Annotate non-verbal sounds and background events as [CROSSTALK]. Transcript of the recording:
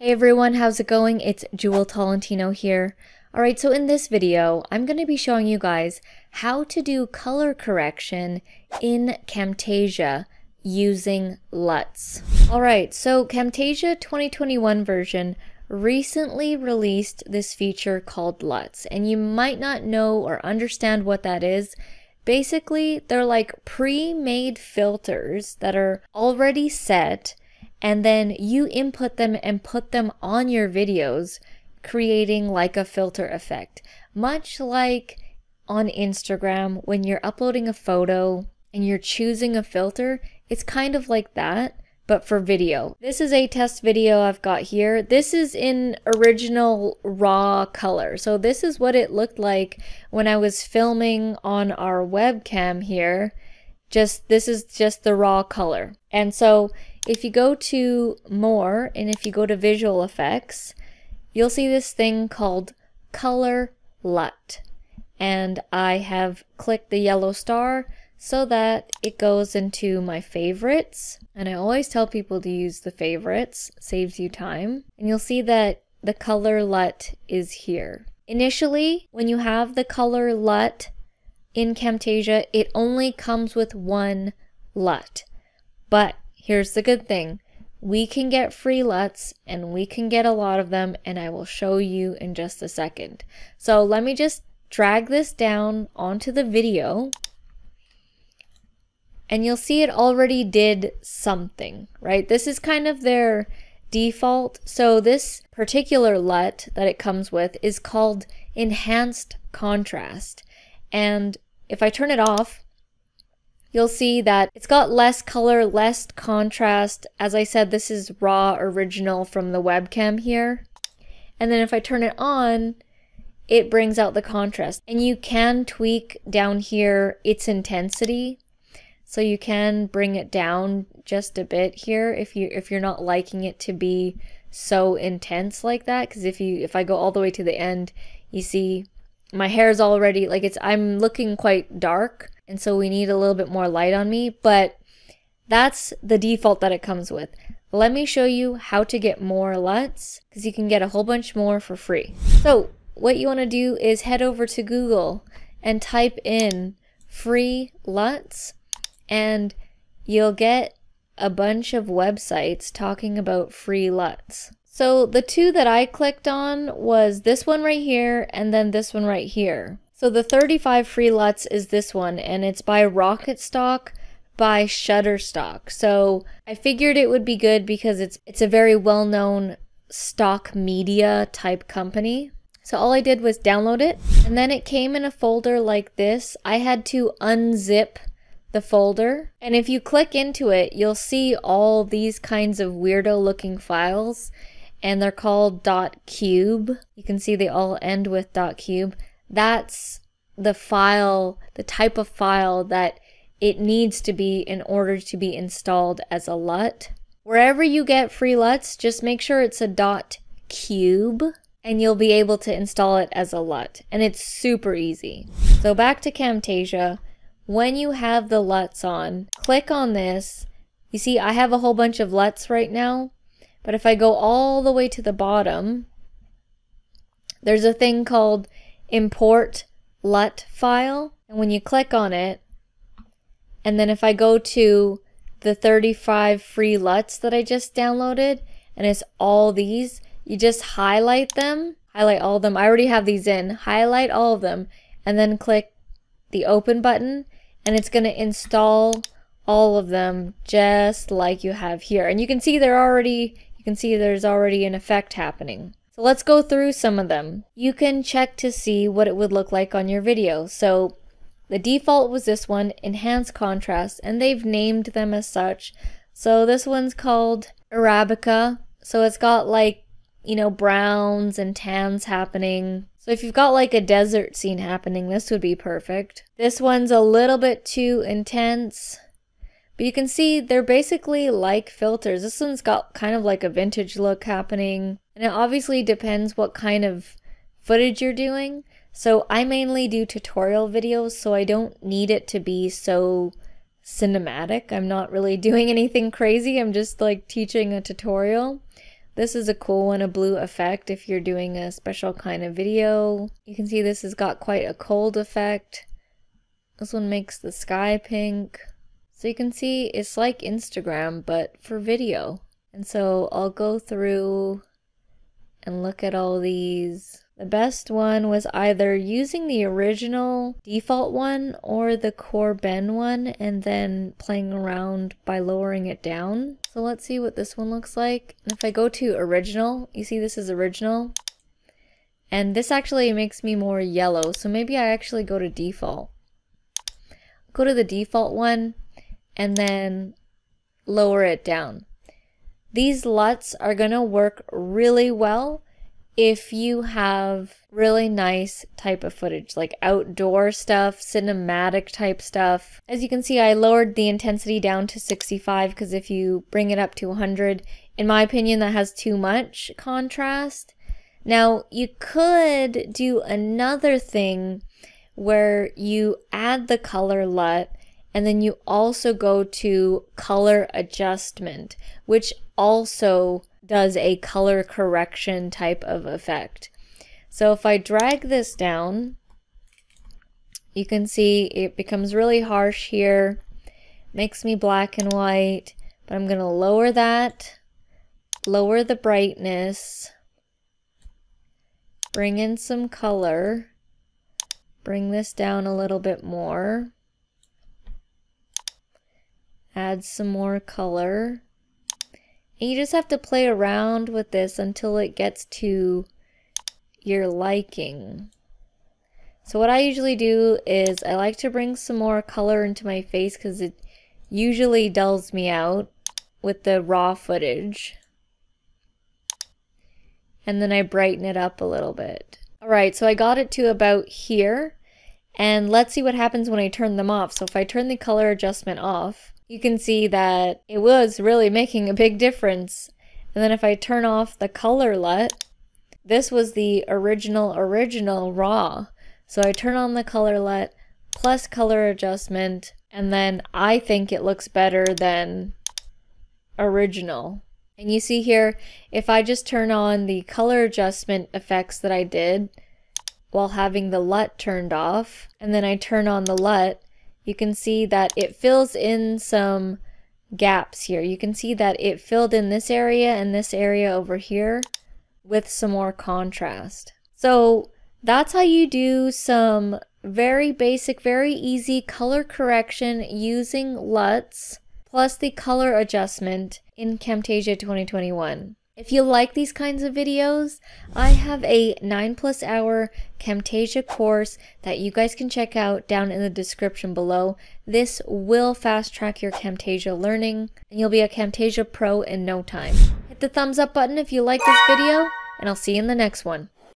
Hey everyone, how's it going? It's Jewel Tolentino here. Alright, so in this video, I'm going to be showing you guys how to do color correction in Camtasia using LUTs. Alright, so Camtasia 2021 version recently released this feature called LUTs, and you might not know or understand what that is. Basically, they're like pre-made filters that are already set and then you input them and put them on your videos, creating like a filter effect. Much like on Instagram, when you're uploading a photo and you're choosing a filter, it's kind of like that, but for video. This is a test video I've got here. This is in original raw color. So this is what it looked like when I was filming on our webcam here. Just, this is just the raw color. And so if you go to more, and if you go to visual effects, you'll see this thing called color LUT. And I have clicked the yellow star so that it goes into my favorites. And I always tell people to use the favorites, saves you time. And you'll see that the color LUT is here. Initially, when you have the color LUT in Camtasia, it only comes with one LUT. But Here's the good thing. We can get free LUTs and we can get a lot of them and I will show you in just a second. So let me just drag this down onto the video and you'll see it already did something, right? This is kind of their default. So this particular LUT that it comes with is called enhanced contrast. And if I turn it off, you'll see that it's got less color, less contrast. As I said, this is raw original from the webcam here. And then if I turn it on, it brings out the contrast. And you can tweak down here its intensity. So you can bring it down just a bit here if you if you're not liking it to be so intense like that because if you if I go all the way to the end, you see my hair is already like it's I'm looking quite dark and so we need a little bit more light on me, but that's the default that it comes with. Let me show you how to get more LUTs because you can get a whole bunch more for free. So what you want to do is head over to Google and type in free LUTs and you'll get a bunch of websites talking about free LUTs. So the two that I clicked on was this one right here and then this one right here. So the 35 free lots is this one, and it's by Rocket Stock by Shutterstock. So I figured it would be good because it's it's a very well-known stock media type company. So all I did was download it, and then it came in a folder like this. I had to unzip the folder. And if you click into it, you'll see all these kinds of weirdo looking files and they're called .cube. You can see they all end with .cube that's the file, the type of file that it needs to be in order to be installed as a LUT. Wherever you get free LUTs, just make sure it's a .cube and you'll be able to install it as a LUT. And it's super easy. So back to Camtasia. When you have the LUTs on, click on this. You see, I have a whole bunch of LUTs right now, but if I go all the way to the bottom, there's a thing called import LUT file. And when you click on it, and then if I go to the 35 free LUTs that I just downloaded, and it's all these, you just highlight them, highlight all of them. I already have these in. Highlight all of them, and then click the open button, and it's going to install all of them just like you have here. And you can see they're already, you can see there's already an effect happening. So let's go through some of them. You can check to see what it would look like on your video. So the default was this one, Enhanced Contrast, and they've named them as such. So this one's called Arabica. So it's got like, you know, browns and tans happening. So if you've got like a desert scene happening, this would be perfect. This one's a little bit too intense. But you can see they're basically like filters. This one's got kind of like a vintage look happening. And it obviously depends what kind of footage you're doing. So I mainly do tutorial videos, so I don't need it to be so cinematic. I'm not really [LAUGHS] doing anything crazy. I'm just like teaching a tutorial. This is a cool one, a blue effect if you're doing a special kind of video. You can see this has got quite a cold effect. This one makes the sky pink. So you can see it's like Instagram, but for video. And so I'll go through and look at all these. The best one was either using the original default one or the core Ben one and then playing around by lowering it down. So let's see what this one looks like. And if I go to original, you see this is original. And this actually makes me more yellow, so maybe I actually go to default. Go to the default one and then lower it down. These LUTs are going to work really well if you have really nice type of footage, like outdoor stuff, cinematic type stuff. As you can see, I lowered the intensity down to 65 because if you bring it up to 100, in my opinion, that has too much contrast. Now, you could do another thing where you add the color LUT and then you also go to color adjustment, which also does a color correction type of effect. So if I drag this down, you can see it becomes really harsh here, makes me black and white, but I'm gonna lower that, lower the brightness, bring in some color, bring this down a little bit more add some more color. And you just have to play around with this until it gets to your liking. So what I usually do is I like to bring some more color into my face because it usually dulls me out with the raw footage. And then I brighten it up a little bit. Alright, so I got it to about here. And let's see what happens when I turn them off. So if I turn the color adjustment off, you can see that it was really making a big difference. And then if I turn off the color LUT, this was the original, original raw. So I turn on the color LUT plus color adjustment, and then I think it looks better than original. And you see here, if I just turn on the color adjustment effects that I did while having the LUT turned off, and then I turn on the LUT, you can see that it fills in some gaps here. You can see that it filled in this area and this area over here with some more contrast. So that's how you do some very basic, very easy color correction using LUTs plus the color adjustment in Camtasia 2021. If you like these kinds of videos, I have a 9 plus hour Camtasia course that you guys can check out down in the description below. This will fast track your Camtasia learning and you'll be a Camtasia pro in no time. Hit the thumbs up button if you like this video and I'll see you in the next one.